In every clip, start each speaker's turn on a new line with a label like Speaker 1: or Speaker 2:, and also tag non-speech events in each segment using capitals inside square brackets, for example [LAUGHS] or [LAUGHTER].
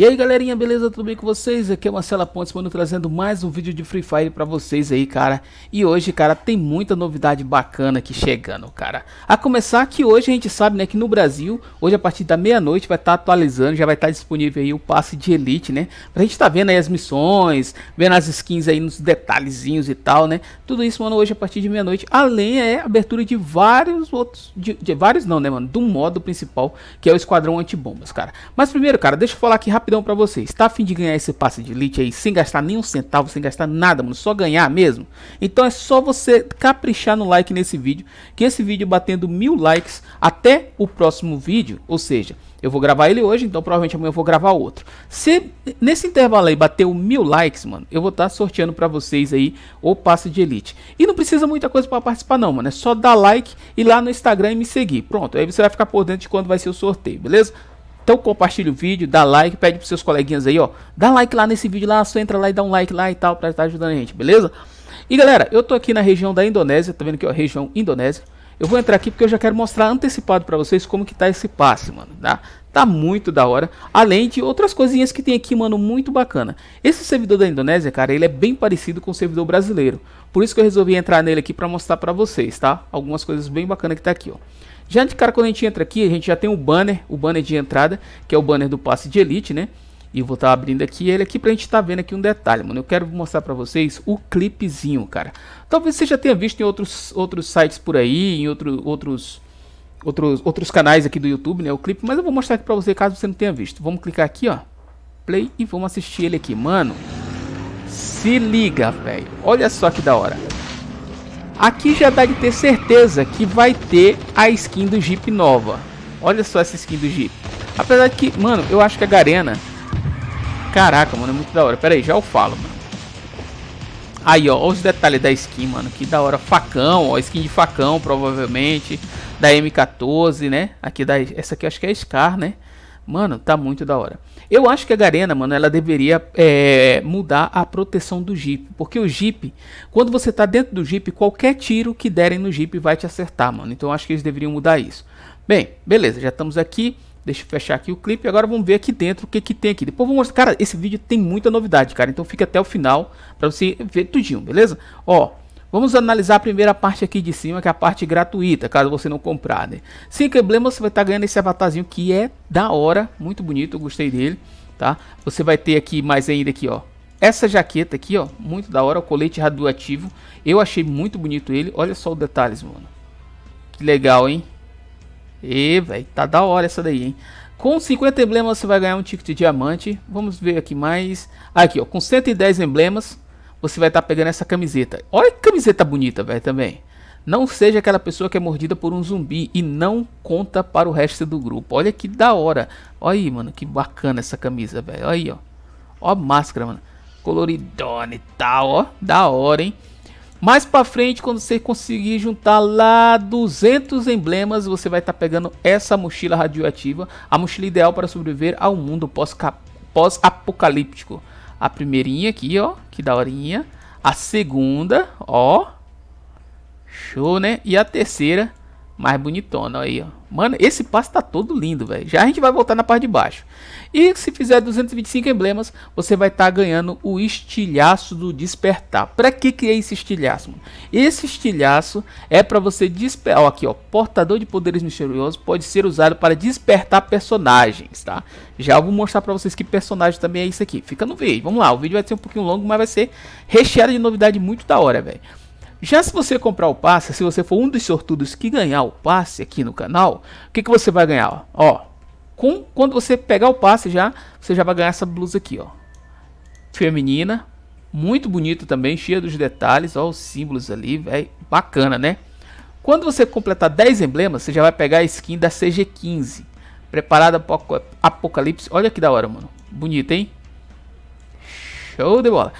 Speaker 1: E aí galerinha, beleza? Tudo bem com vocês? Aqui é o Marcela Pontes, mano, trazendo mais um vídeo de Free Fire pra vocês aí, cara. E hoje, cara, tem muita novidade bacana aqui chegando, cara. A começar que hoje a gente sabe, né, que no Brasil, hoje a partir da meia-noite vai estar tá atualizando, já vai estar tá disponível aí o passe de Elite, né? Pra gente tá vendo aí as missões, vendo as skins aí nos detalhezinhos e tal, né? Tudo isso, mano, hoje a partir de meia-noite. Além é abertura de vários outros, de, de vários não, né, mano? Do modo principal, que é o Esquadrão Antibombas, cara. Mas primeiro, cara, deixa eu falar aqui rapidinho rapidão para vocês. Tá afim de ganhar esse passe de elite aí sem gastar nenhum centavo, sem gastar nada, mano? Só ganhar mesmo? Então é só você caprichar no like nesse vídeo. Que esse vídeo batendo mil likes até o próximo vídeo, ou seja... Eu vou gravar ele hoje, então provavelmente amanhã eu vou gravar outro. Se nesse intervalo aí bater o mil likes, mano, eu vou estar tá sorteando para vocês aí o passe de elite. E não precisa muita coisa para participar não, mano. É só dar like e lá no Instagram e me seguir. Pronto, aí você vai ficar por dentro de quando vai ser o sorteio, beleza? Então compartilha o vídeo, dá like, pede pros seus coleguinhas aí, ó. Dá like lá nesse vídeo lá, só entra lá e dá um like lá e tal, pra estar tá ajudando a gente, beleza? E galera, eu tô aqui na região da Indonésia, tá vendo aqui, ó, região Indonésia. Eu vou entrar aqui porque eu já quero mostrar antecipado pra vocês como que tá esse passe, mano, tá? Tá muito da hora, além de outras coisinhas que tem aqui, mano, muito bacana. Esse servidor da Indonésia, cara, ele é bem parecido com o servidor brasileiro. Por isso que eu resolvi entrar nele aqui pra mostrar pra vocês, tá? Algumas coisas bem bacanas que tá aqui, ó. Já de cara, quando a gente entra aqui, a gente já tem o banner, o banner de entrada, que é o banner do passe de elite, né? E vou estar tá abrindo aqui ele aqui pra gente estar tá vendo aqui um detalhe, mano. Eu quero mostrar pra vocês o clipezinho, cara. Talvez você já tenha visto em outros, outros sites por aí, em outro, outros, outros, outros canais aqui do YouTube, né? O clipe, mas eu vou mostrar aqui pra você caso você não tenha visto. Vamos clicar aqui, ó. Play e vamos assistir ele aqui, mano. Se liga, velho. Olha só que da hora. Aqui já dá de ter certeza que vai ter a skin do Jeep nova. Olha só essa skin do Jeep. Apesar de que, mano, eu acho que a Garena... Caraca, mano, é muito da hora. Pera aí, já eu falo, mano. Aí, ó, os detalhes da skin, mano. Que da hora. Facão, ó, skin de facão, provavelmente. Da M14, né? Aqui da... Essa aqui acho que é a Scar, né? Mano, tá muito da hora. Eu acho que a Garena, mano, ela deveria é, mudar a proteção do Jeep. Porque o Jeep, quando você tá dentro do Jeep, qualquer tiro que derem no Jeep vai te acertar, mano. Então eu acho que eles deveriam mudar isso. Bem, beleza, já estamos aqui. Deixa eu fechar aqui o clipe. Agora vamos ver aqui dentro o que, que tem aqui. Depois vou mostrar. Cara, esse vídeo tem muita novidade, cara. Então fica até o final pra você ver tudinho, beleza? Ó, Vamos analisar a primeira parte aqui de cima, que é a parte gratuita, caso você não comprar, né? Cinco emblemas você vai estar tá ganhando esse avatarzinho que é da hora, muito bonito, eu gostei dele, tá? Você vai ter aqui mais ainda aqui, ó. Essa jaqueta aqui, ó, muito da hora, o colete radioativo. Eu achei muito bonito ele. Olha só os detalhes, mano. Que legal, hein? E, velho, tá da hora essa daí, hein? Com 50 emblemas você vai ganhar um ticket de diamante. Vamos ver aqui mais. Aqui, ó, com 110 emblemas você vai estar tá pegando essa camiseta. Olha que camiseta bonita, velho, também. Não seja aquela pessoa que é mordida por um zumbi e não conta para o resto do grupo. Olha que da hora. Olha aí, mano, que bacana essa camisa, velho. Olha aí, ó. Ó a máscara, mano. Coloridona e tal, ó. Da hora, hein? Mais pra frente, quando você conseguir juntar lá 200 emblemas, você vai estar tá pegando essa mochila radioativa. A mochila ideal para sobreviver ao mundo pós-apocalíptico. A primeirinha aqui, ó. Que daorinha. A segunda, ó. Show, né? E a terceira mais bonitona aí, ó. Mano, esse passo tá todo lindo, velho. Já a gente vai voltar na parte de baixo. E se fizer 225 emblemas, você vai estar tá ganhando o estilhaço do despertar. Para que que é esse estilhaço? Mano? Esse estilhaço é para você despertar, aqui, ó, portador de poderes misteriosos pode ser usado para despertar personagens, tá? Já vou mostrar para vocês que personagem também é isso aqui. Fica no vídeo. Vamos lá, o vídeo vai ser um pouquinho longo, mas vai ser recheado de novidade muito da hora, velho. Já se você comprar o passe, se você for um dos sortudos que ganhar o passe aqui no canal, o que, que você vai ganhar? Ó, com, quando você pegar o passe já, você já vai ganhar essa blusa aqui, ó. Feminina, muito bonita também, cheia dos detalhes, ó, os símbolos ali, velho, bacana, né? Quando você completar 10 emblemas, você já vai pegar a skin da CG15, preparada para Apocalipse. Olha que da hora, mano. Bonita, hein? Show de bola.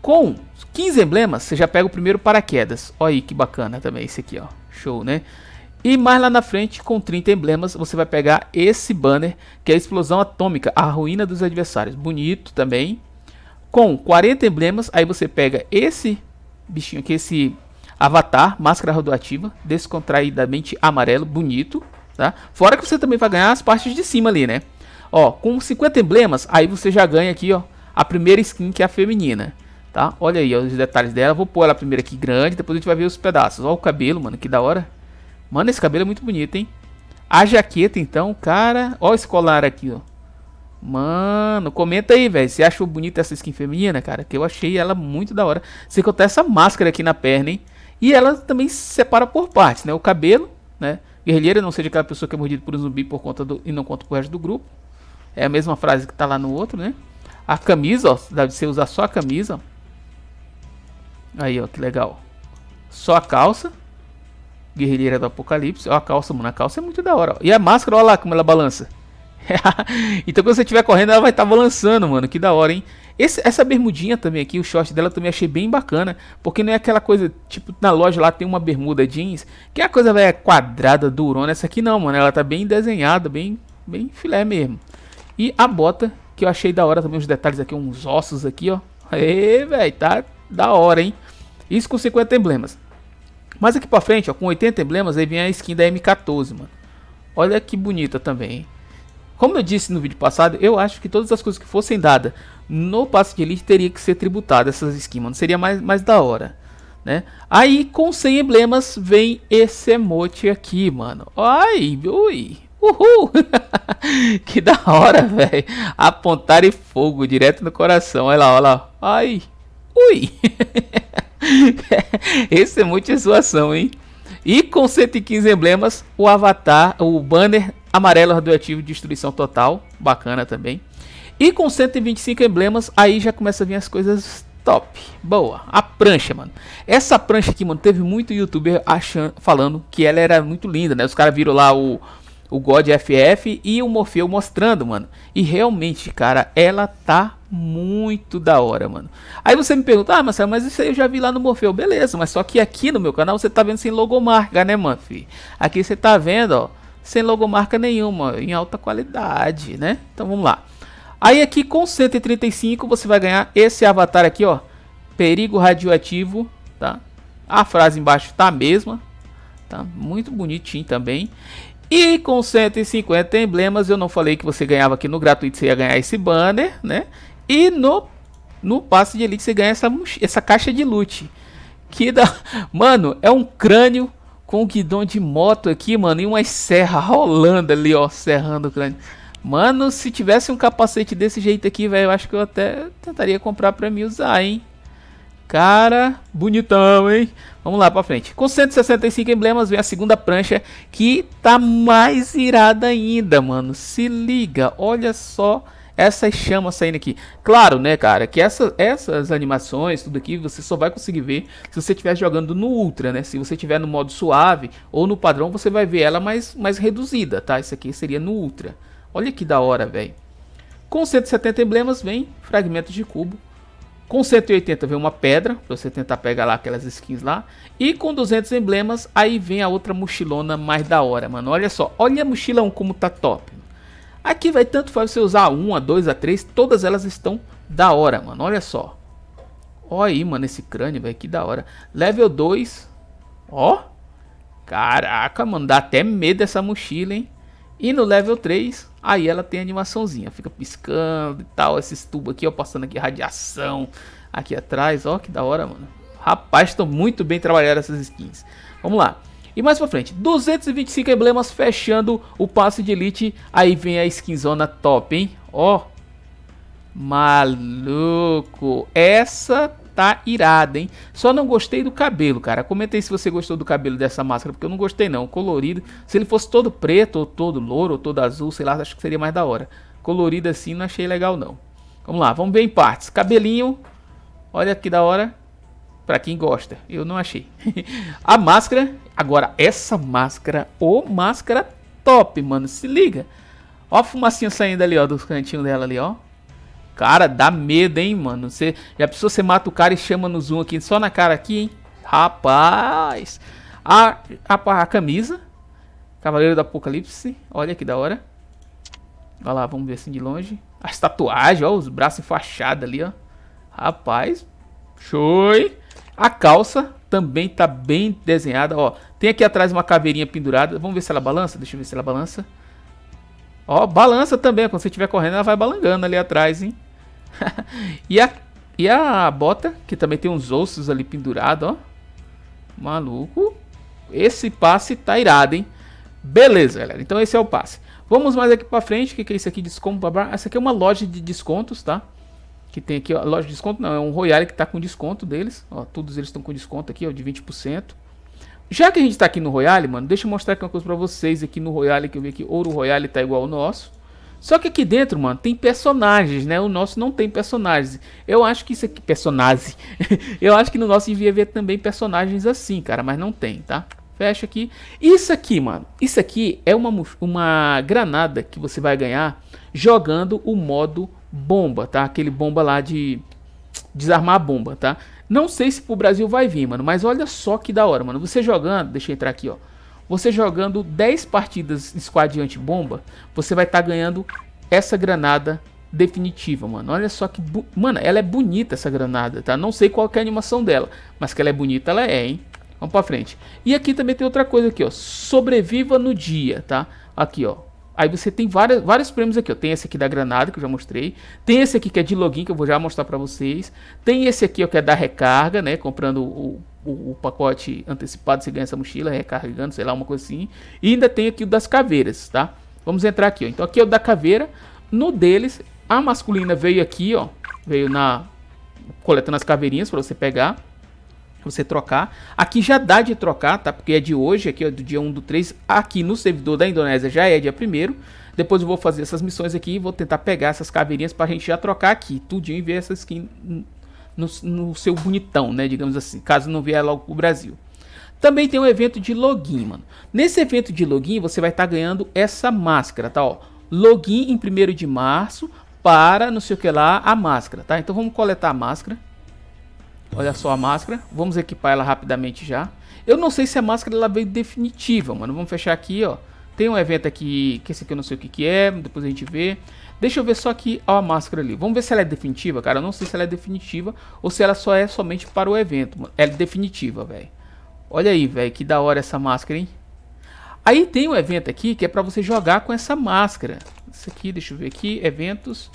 Speaker 1: Com 15 emblemas, você já pega o primeiro paraquedas. Olha aí que bacana também esse aqui, ó. Show, né? E mais lá na frente, com 30 emblemas, você vai pegar esse banner, que é a explosão atômica, a ruína dos adversários. Bonito também. Com 40 emblemas, aí você pega esse bichinho aqui, esse avatar, máscara radioativa, descontraidamente amarelo, bonito, tá? Fora que você também vai ganhar as partes de cima ali, né? Ó, com 50 emblemas, aí você já ganha aqui, ó, a primeira skin que é a feminina tá? Olha aí ó, os detalhes dela, vou pôr ela primeiro aqui grande, depois a gente vai ver os pedaços. Olha o cabelo, mano, que da hora. Mano, esse cabelo é muito bonito, hein? A jaqueta, então, cara... Olha esse colar aqui, ó. Mano, comenta aí, velho. Você achou bonita essa skin feminina, cara? Que eu achei ela muito da hora. Você contar essa máscara aqui na perna, hein? E ela também se separa por partes, né? O cabelo, né? Guerrilheira não seja aquela pessoa que é mordida por um zumbi por conta do... e não conta pro resto do grupo. É a mesma frase que tá lá no outro, né? A camisa, ó. Deve ser usar só a camisa, ó. Aí, ó, que legal. Só a calça. Guerrilheira do Apocalipse. Ó, a calça, mano. A calça é muito da hora. Ó. E a máscara, ó lá como ela balança. [LAUGHS] então quando você estiver correndo, ela vai estar tá balançando, mano. Que da hora, hein? Esse, essa bermudinha também aqui, o short dela também achei bem bacana. Porque não é aquela coisa, tipo, na loja lá tem uma bermuda jeans, que é a coisa velha quadrada, durona. Essa aqui não, mano. Ela tá bem desenhada, bem, bem filé mesmo. E a bota, que eu achei da hora também, os detalhes aqui, uns ossos aqui, ó. Aê, velho, tá da hora, hein? Isso com 50 emblemas. Mas aqui pra frente, ó, com 80 emblemas, aí vem a skin da M14, mano. Olha que bonita também, hein? Como eu disse no vídeo passado, eu acho que todas as coisas que fossem dadas no passe de elite teria que ser tributada essas skins, mano. Seria mais, mais da hora, né? Aí, com 100 emblemas, vem esse emote aqui, mano. Ai, ui, Uhul! [LAUGHS] que da hora, velho. Apontar e fogo direto no coração. Olha lá, olha lá. Ai, Ui! [LAUGHS] Esse é muita zoação, hein? E com 115 emblemas, o avatar, o banner amarelo radioativo de destruição total, bacana também. E com 125 emblemas, aí já começa a vir as coisas top. Boa. A prancha, mano. Essa prancha aqui, mano, teve muito youtuber achando, falando que ela era muito linda, né? Os caras viram lá o o God FF e o Morfeu mostrando, mano. E realmente, cara, ela tá muito da hora, mano. Aí você me pergunta, ah, Marcelo, mas isso aí eu já vi lá no Morfeu. Beleza, mas só que aqui no meu canal você tá vendo sem logomarca, né, mano, filho? Aqui você tá vendo, ó, sem logomarca nenhuma, em alta qualidade, né? Então vamos lá. Aí aqui com 135 você vai ganhar esse avatar aqui, ó. Perigo radioativo, tá? A frase embaixo tá a mesma, tá? Muito bonitinho também. E com 150 emblemas, eu não falei que você ganhava aqui no gratuito, você ia ganhar esse banner, né? E no, no passe de elite você ganha essa, essa caixa de loot. Que da... [LAUGHS] Mano, é um crânio com guidão de moto aqui, mano. E uma serra rolando ali, ó, serrando o crânio. Mano, se tivesse um capacete desse jeito aqui, velho, eu acho que eu até tentaria comprar pra mim usar, hein? Cara, bonitão, hein? Vamos lá para frente. Com 165 emblemas vem a segunda prancha que tá mais irada ainda, mano. Se liga, olha só essas chamas saindo aqui. Claro, né, cara, que essa, essas animações, tudo aqui, você só vai conseguir ver se você estiver jogando no Ultra, né? Se você estiver no modo suave ou no padrão, você vai ver ela mais, mais reduzida, tá? Isso aqui seria no Ultra. Olha que da hora, velho. Com 170 emblemas vem fragmentos de cubo com 180 vem uma pedra, pra você tentar pegar lá aquelas skins lá. E com 200 emblemas, aí vem a outra mochilona mais da hora, mano. Olha só, olha a mochila 1 como tá top. Aqui vai tanto faz você usar a 1, a 2, a 3, todas elas estão da hora, mano. Olha só. olha aí, mano, esse crânio, velho, que da hora. Level 2, ó. Caraca, mano, dá até medo essa mochila, hein. E no level 3, aí ela tem animaçãozinha, fica piscando e tal, esses tubos aqui, ó, passando aqui radiação aqui atrás, ó, que da hora, mano. Rapaz, estão muito bem trabalhadas essas skins. Vamos lá. E mais pra frente, 225 emblemas fechando o passe de elite, aí vem a skinzona top, hein? Ó, maluco, essa tá irada, hein? Só não gostei do cabelo, cara. Comenta aí se você gostou do cabelo dessa máscara, porque eu não gostei não, colorido. Se ele fosse todo preto, ou todo louro, ou todo azul, sei lá, acho que seria mais da hora. Colorido assim não achei legal não. Vamos lá, vamos ver em partes. Cabelinho, olha que da hora. Pra quem gosta, eu não achei. [LAUGHS] a máscara, agora essa máscara, ô máscara top, mano, se liga. Ó a fumacinha saindo ali, ó, dos cantinhos dela ali, ó. Cara, dá medo, hein, mano. Você já pensou você mata o cara e chama no zoom aqui só na cara aqui, hein? Rapaz. A, a, a camisa Cavaleiro do Apocalipse. Olha que da hora. Olha lá, vamos ver assim de longe. As tatuagens, ó, os braços fachados ali, ó. Rapaz, show! A calça também tá bem desenhada, ó. Tem aqui atrás uma caveirinha pendurada. Vamos ver se ela balança? Deixa eu ver se ela balança. Ó, balança também. Quando você estiver correndo, ela vai balangando ali atrás, hein? [LAUGHS] e, a, e a bota, que também tem uns ossos ali pendurado, ó. Maluco. Esse passe tá irado, hein? Beleza, galera. Então esse é o passe. Vamos mais aqui pra frente. O que, que é isso aqui? Desconto, Essa aqui é uma loja de descontos, tá? Que tem aqui, ó. Loja de desconto não. É um Royale que tá com desconto deles. Ó, todos eles estão com desconto aqui, ó. De 20%. Já que a gente tá aqui no Royale, mano. Deixa eu mostrar aqui uma coisa pra vocês. Aqui no Royale que eu vi aqui. Ouro Royale tá igual ao nosso. Só que aqui dentro, mano, tem personagens, né? O nosso não tem personagens. Eu acho que isso aqui. Personagem. [LAUGHS] eu acho que no nosso devia haver também personagens assim, cara, mas não tem, tá? Fecha aqui. Isso aqui, mano. Isso aqui é uma, uma granada que você vai ganhar jogando o modo bomba, tá? Aquele bomba lá de desarmar a bomba, tá? Não sei se pro Brasil vai vir, mano, mas olha só que da hora, mano. Você jogando, deixa eu entrar aqui, ó. Você jogando 10 partidas squad anti-bomba, você vai estar tá ganhando essa granada definitiva, mano. Olha só que... Mano, ela é bonita essa granada, tá? Não sei qual é a animação dela, mas que ela é bonita, ela é, hein? Vamos pra frente. E aqui também tem outra coisa aqui, ó. Sobreviva no dia, tá? Aqui, ó. Aí você tem várias, vários prêmios aqui, ó. Tem esse aqui da granada, que eu já mostrei. Tem esse aqui que é de login, que eu vou já mostrar pra vocês. Tem esse aqui, ó, que é da recarga, né? Comprando o o, o, pacote antecipado, você ganha essa mochila recarregando, sei lá, uma coisa assim. E ainda tem aqui o das caveiras, tá? Vamos entrar aqui, ó. Então aqui é o da caveira. No deles, a masculina veio aqui, ó. Veio na... Coletando as caveirinhas para você pegar. Você trocar. Aqui já dá de trocar, tá? Porque é de hoje, aqui é do dia 1 do 3. Aqui no servidor da Indonésia já é dia 1 Depois eu vou fazer essas missões aqui e vou tentar pegar essas caveirinhas para a gente já trocar aqui. Tudinho e ver essa skin no, no seu bonitão, né? Digamos assim, caso não vier logo para o Brasil. Também tem um evento de login, mano. Nesse evento de login, você vai estar tá ganhando essa máscara, tá? Ó, login em 1 de março para não sei o que lá a máscara, tá? Então vamos coletar a máscara. Olha só a máscara. Vamos equipar ela rapidamente já. Eu não sei se a máscara ela veio definitiva, mano. Vamos fechar aqui, ó. Tem um evento aqui, que esse aqui eu não sei o que, que é, depois a gente vê. Deixa eu ver só aqui a máscara ali. Vamos ver se ela é definitiva, cara. Eu não sei se ela é definitiva ou se ela só é somente para o evento. Ela é definitiva, velho. Olha aí, velho. Que da hora essa máscara, hein? Aí tem um evento aqui que é para você jogar com essa máscara. Isso aqui, deixa eu ver aqui. Eventos.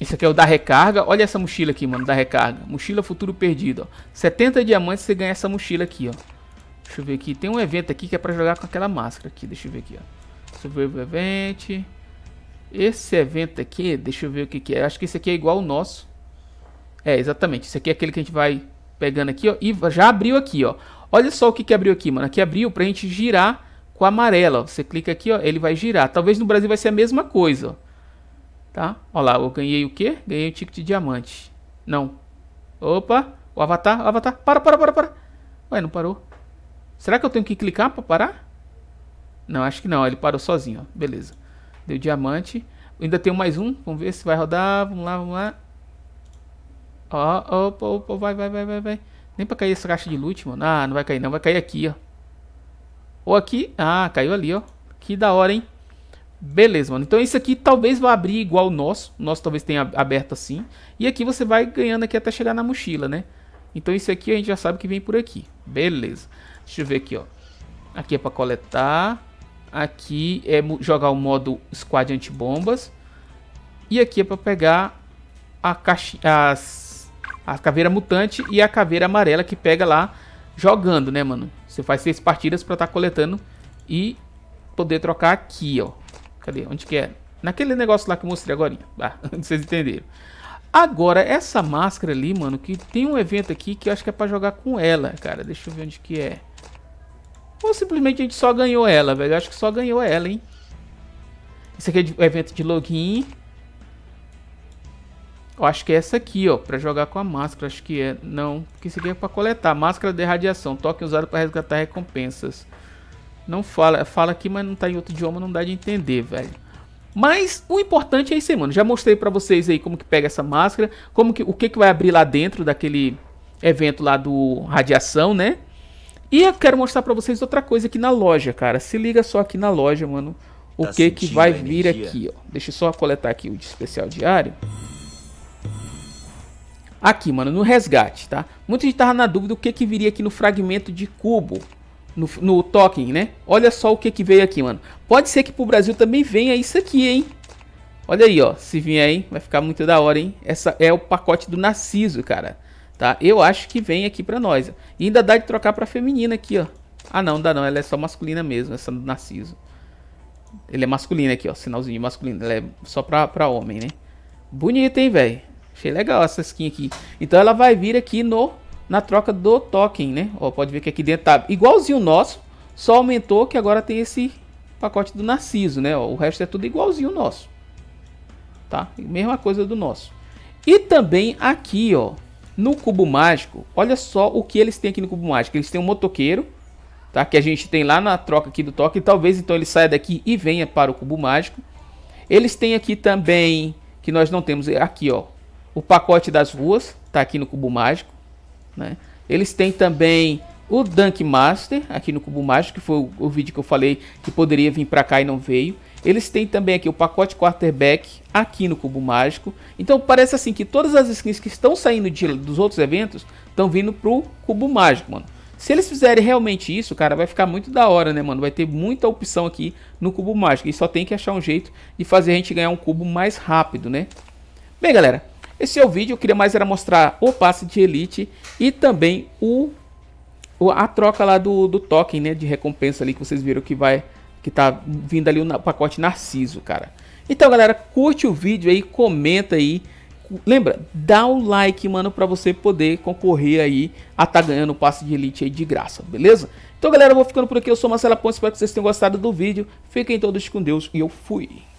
Speaker 1: Esse aqui é o da recarga. Olha essa mochila aqui, mano, da recarga. Mochila futuro perdido, ó. 70 diamantes você ganha essa mochila aqui, ó. Deixa eu ver aqui. Tem um evento aqui que é pra jogar com aquela máscara aqui. Deixa eu ver aqui, ó. Survival Event. Esse evento aqui, deixa eu ver o que, que é. Acho que esse aqui é igual ao nosso. É, exatamente. Esse aqui é aquele que a gente vai pegando aqui, ó. E já abriu aqui, ó. Olha só o que, que abriu aqui, mano. Aqui abriu pra gente girar com a amarela, ó. Você clica aqui, ó. Ele vai girar. Talvez no Brasil vai ser a mesma coisa, ó. Tá? Olha lá, eu ganhei o quê? Ganhei o ticket de diamante. Não. Opa. O avatar, o avatar. Para, para, para, para. Ué, não parou. Será que eu tenho que clicar pra parar? Não, acho que não. Ele parou sozinho, ó. Beleza. Deu diamante. Ainda tem mais um. Vamos ver se vai rodar. Vamos lá, vamos lá. Ó, opa, opa, vai, vai, vai, vai, vai. Nem pra cair essa caixa de loot, mano. Ah, não vai cair não. Vai cair aqui, ó. Ou aqui. Ah, caiu ali, ó. Que da hora, hein? Beleza, mano. Então isso aqui talvez vá abrir igual o nosso. O nosso talvez tenha aberto assim. E aqui você vai ganhando aqui até chegar na mochila, né? Então isso aqui a gente já sabe que vem por aqui. Beleza. Deixa eu ver aqui, ó. Aqui é pra coletar. Aqui é jogar o modo squad antibombas. E aqui é para pegar a, caixa, as, a caveira mutante e a caveira amarela que pega lá jogando, né, mano? Você faz seis partidas para estar tá coletando e poder trocar aqui, ó. Cadê? Onde que é? Naquele negócio lá que eu mostrei agora. Ah, [LAUGHS] vocês entenderam. Agora, essa máscara ali, mano, que tem um evento aqui que eu acho que é pra jogar com ela, cara. Deixa eu ver onde que é. Ou simplesmente a gente só ganhou ela, velho. Eu acho que só ganhou ela, hein. Isso aqui é o evento de login. Eu acho que é essa aqui, ó. Pra jogar com a máscara, acho que é. Não, porque isso aqui é pra coletar. Máscara de radiação. Toque usado pra resgatar recompensas. Não fala. Fala aqui, mas não tá em outro idioma, não dá de entender, velho. Mas o importante é isso aí, mano. Já mostrei pra vocês aí como que pega essa máscara. Como que, o que que vai abrir lá dentro daquele evento lá do radiação, né? E eu quero mostrar para vocês outra coisa aqui na loja, cara. Se liga só aqui na loja, mano. O tá que que vai vir aqui, ó. Deixa eu só coletar aqui o especial diário. Aqui, mano, no resgate, tá? Muita gente tava na dúvida o que que viria aqui no fragmento de cubo. No, no token, né? Olha só o que que veio aqui, mano. Pode ser que pro Brasil também venha isso aqui, hein? Olha aí, ó. Se vier aí, vai ficar muito da hora, hein? Essa é o pacote do Narciso, cara. Tá? Eu acho que vem aqui pra nós. E ainda dá de trocar pra feminina aqui, ó. Ah, não, dá não. Ela é só masculina mesmo, essa do Narciso. Ele é masculino aqui, ó. Sinalzinho masculino. Ela é só pra, pra homem, né? Bonito hein, velho? Achei legal essa skin aqui. Então ela vai vir aqui no na troca do token, né? Ó, pode ver que aqui dentro tá igualzinho o nosso, só aumentou que agora tem esse pacote do Narciso, né? Ó, o resto é tudo igualzinho o nosso. Tá? Mesma coisa do nosso. E também aqui, ó, no Cubo Mágico, olha só o que eles têm aqui no Cubo Mágico. Eles têm um motoqueiro, tá? Que a gente tem lá na troca aqui do toque. Talvez então ele saia daqui e venha para o Cubo Mágico. Eles têm aqui também, que nós não temos é aqui, ó. O pacote das ruas, tá aqui no Cubo Mágico, né? Eles têm também o Dunk Master aqui no Cubo Mágico, que foi o, o vídeo que eu falei que poderia vir para cá e não veio. Eles têm também aqui o pacote quarterback aqui no Cubo Mágico. Então parece assim que todas as skins que estão saindo de, dos outros eventos estão vindo pro Cubo Mágico, mano. Se eles fizerem realmente isso, cara, vai ficar muito da hora, né, mano? Vai ter muita opção aqui no cubo mágico. E só tem que achar um jeito de fazer a gente ganhar um cubo mais rápido, né? Bem, galera, esse é o vídeo. Eu queria mais era mostrar o passe de elite e também o, a troca lá do, do token, né? De recompensa ali que vocês viram que vai que tá vindo ali o pacote Narciso, cara. Então, galera, curte o vídeo aí, comenta aí. Lembra, dá o like, mano, para você poder concorrer aí a tá ganhando o passe de elite aí de graça, beleza? Então, galera, eu vou ficando por aqui. Eu sou Marcela Ponce espero que vocês tenham gostado do vídeo. Fiquem todos com Deus e eu fui.